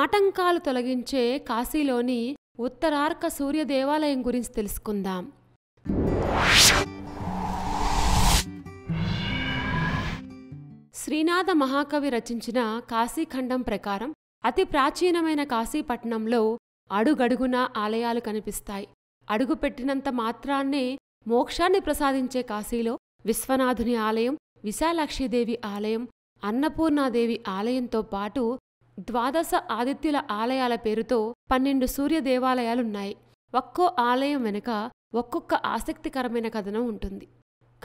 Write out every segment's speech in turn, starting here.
ఆటంకాలు తొలగించే కాశీలోని ఉత్తరార్క సూర్య దేవాలయం గురించి తెలుసుకుందాం శ్రీనాథ మహాకవి రచించిన కాశీఖండం ప్రకారం అతి ప్రాచీనమైన కాశీపట్నంలో అడుగడుగున ఆలయాలు కనిపిస్తాయి అడుగుపెట్టినంత మాత్రాన్నే మోక్షాన్ని ప్రసాదించే కాశీలో విశ్వనాథుని ఆలయం విశాలాక్షిదేవి ఆలయం అన్నపూర్ణాదేవి ఆలయంతో పాటు ద్వాదశ ఆదిత్యుల ఆలయాల పేరుతో పన్నెండు సూర్య దేవాలయాలున్నాయి ఒక్కో ఆలయం వెనుక ఒక్కొక్క ఆసక్తికరమైన కథనం ఉంటుంది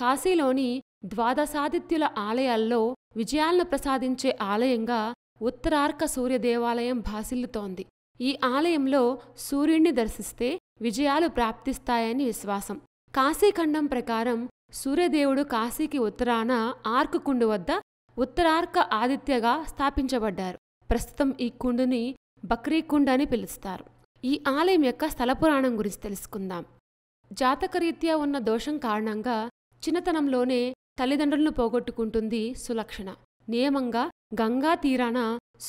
కాశీలోని ద్వాదశాదిత్యుల ఆలయాల్లో విజయాలను ప్రసాదించే ఆలయంగా ఉత్తరార్క సూర్య దేవాలయం భాసిల్లుతోంది ఈ ఆలయంలో సూర్యుణ్ణి దర్శిస్తే విజయాలు ప్రాప్తిస్తాయని విశ్వాసం కాశీఖండం ప్రకారం సూర్యదేవుడు కాశీకి ఉత్తరాన ఆర్కుకుండు వద్ద ఉత్తరార్క ఆదిత్యగా స్థాపించబడ్డారు ప్రస్తుతం ఈ కుండుని బక్రీ కుండ అని పిలుస్తారు ఈ ఆలయం యొక్క స్థల పురాణం గురించి తెలుసుకుందాం జాతకరీత్యా ఉన్న దోషం కారణంగా చిన్నతనంలోనే తల్లిదండ్రులను పోగొట్టుకుంటుంది సులక్షణ నియమంగా గంగా తీరాన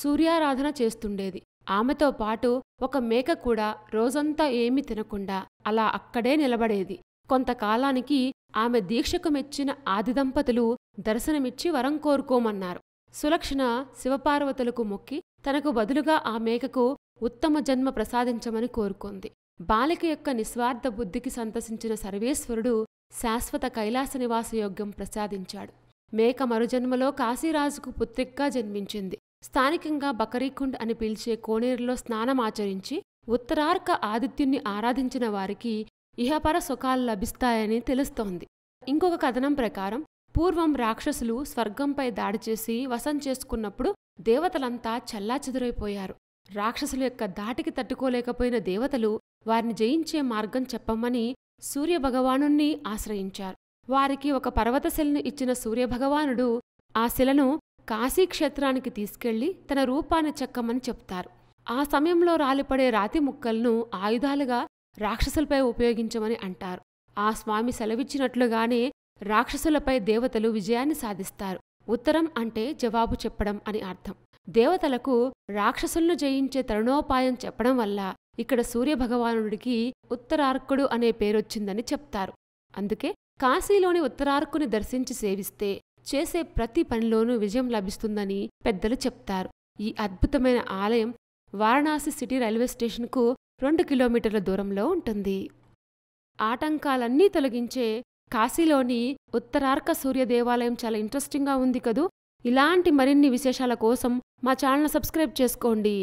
సూర్యారాధన చేస్తుండేది ఆమెతో పాటు ఒక మేక కూడా రోజంతా ఏమీ తినకుండా అలా అక్కడే నిలబడేది కొంతకాలానికి ఆమె దీక్షకు మెచ్చిన ఆది దంపతులు దర్శనమిచ్చి వరం కోరుకోమన్నారు సులక్షణ శివపార్వతులకు మొక్కి తనకు బదులుగా ఆ మేకకు ఉత్తమ జన్మ ప్రసాదించమని కోరుకుంది బాలిక యొక్క నిస్వార్థ బుద్ధికి సంతసించిన సర్వేశ్వరుడు శాశ్వత కైలాస నివాస యోగ్యం ప్రసాదించాడు మేక మరుజన్మలో కాశీరాజుకు పుత్రిక్గా జన్మించింది స్థానికంగా బకరీకుండ్ అని పిలిచే కోనేరులో స్నానమాచరించి ఉత్తరార్క ఆదిత్యుణ్ణి ఆరాధించిన వారికి ఇహపర సుఖాలు లభిస్తాయని తెలుస్తోంది ఇంకొక కథనం ప్రకారం పూర్వం రాక్షసులు స్వర్గంపై దాడి చేసి వసం చేసుకున్నప్పుడు దేవతలంతా చల్లాచెదురైపోయారు రాక్షసుల యొక్క దాటికి తట్టుకోలేకపోయిన దేవతలు వారిని జయించే మార్గం చెప్పమని సూర్యభగవానుణ్ణి ఆశ్రయించారు వారికి ఒక పర్వత శిలను ఇచ్చిన సూర్యభగవానుడు ఆ శిలను కాశీక్షేత్రానికి తీసుకెళ్లి తన రూపాన్ని చెక్కమని చెప్తారు ఆ సమయంలో రాలిపడే రాతి ముక్కలను ఆయుధాలుగా రాక్షసులపై ఉపయోగించమని అంటారు ఆ స్వామి సెలవిచ్చినట్లుగానే రాక్షసులపై దేవతలు విజయాన్ని సాధిస్తారు ఉత్తరం అంటే జవాబు చెప్పడం అని అర్థం దేవతలకు రాక్షసులను జయించే తరుణోపాయం చెప్పడం వల్ల ఇక్కడ సూర్యభగవానుడికి ఉత్తరార్కుడు అనే పేరొచ్చిందని చెప్తారు అందుకే కాశీలోని ఉత్తరార్కుని దర్శించి సేవిస్తే చేసే ప్రతి పనిలోనూ విజయం లభిస్తుందని పెద్దలు చెప్తారు ఈ అద్భుతమైన ఆలయం వారణాసి సిటీ రైల్వే స్టేషన్కు రెండు కిలోమీటర్ల దూరంలో ఉంటుంది ఆటంకాలన్నీ తొలగించే కాశీలోని ఉత్తరార్క సూర్య దేవాలయం చాలా ఇంట్రెస్టింగ్గా ఉంది కదూ ఇలాంటి మరిన్ని విశేషాల కోసం మా ఛానల్ సబ్స్క్రైబ్ చేసుకోండి